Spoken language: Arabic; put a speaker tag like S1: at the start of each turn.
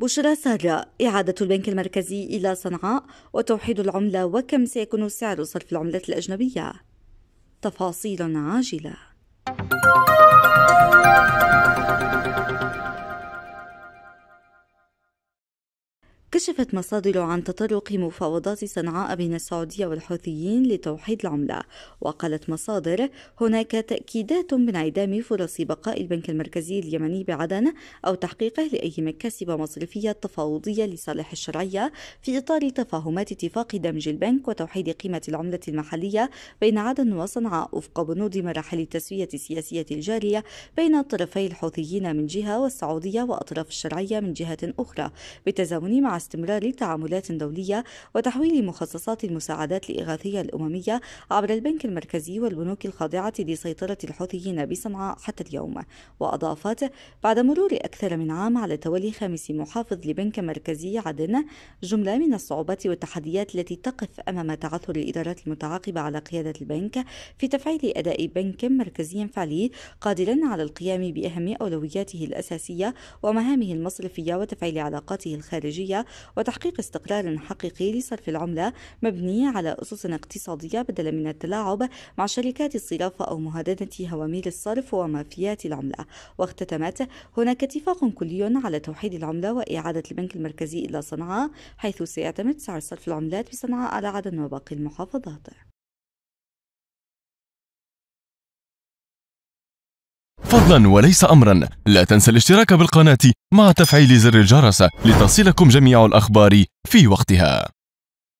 S1: بشرى سارة إعادة البنك المركزي إلى صنعاء وتوحيد العملة وكم سيكون سعر صرف العملات الأجنبية تفاصيل عاجله كشفت مصادر عن تطرق مفاوضات صنعاء بين السعودية والحوثيين لتوحيد العملة وقالت مصادر هناك تأكيدات من عدم فرص بقاء البنك المركزي اليمني بعدن أو تحقيقه لأي مكاسب مصرفية تفاوضية لصالح الشرعية في إطار تفاهمات اتفاق دمج البنك وتوحيد قيمة العملة المحلية بين عدن وصنعاء وفق بنود مراحل التسوية السياسية الجارية بين طرفي الحوثيين من جهة والسعودية وأطراف الشرعية من جهة أخرى بتزامن مع استمرار تعاملات دولية وتحويل مخصصات المساعدات الإغاثية الأممية عبر البنك المركزي والبنوك الخاضعة لسيطرة الحوثيين بصنعاء حتى اليوم وأضافت بعد مرور أكثر من عام على تولي خامس محافظ لبنك مركزي عدن جملة من الصعوبات والتحديات التي تقف أمام تعثر الإدارات المتعاقبة على قيادة البنك في تفعيل أداء بنك مركزي فعلي قادرا على القيام بأهم أولوياته الأساسية ومهامه المصرفية وتفعيل علاقاته الخارجية وتحقيق استقرار حقيقي لصرف العملة مبنية على أسس اقتصادية بدلا من التلاعب مع شركات الصرافة أو مهادنة هواميل الصرف ومافيات العملة واختتمت هناك اتفاق كلي على توحيد العملة وإعادة البنك المركزي إلى صنعاء حيث سيعتمد سعر صرف العملات بصنعاء على عدن وباقي المحافظات فضلا وليس أمرا لا تنسى الاشتراك بالقناة مع تفعيل زر الجرس لتصلكم جميع الأخبار في وقتها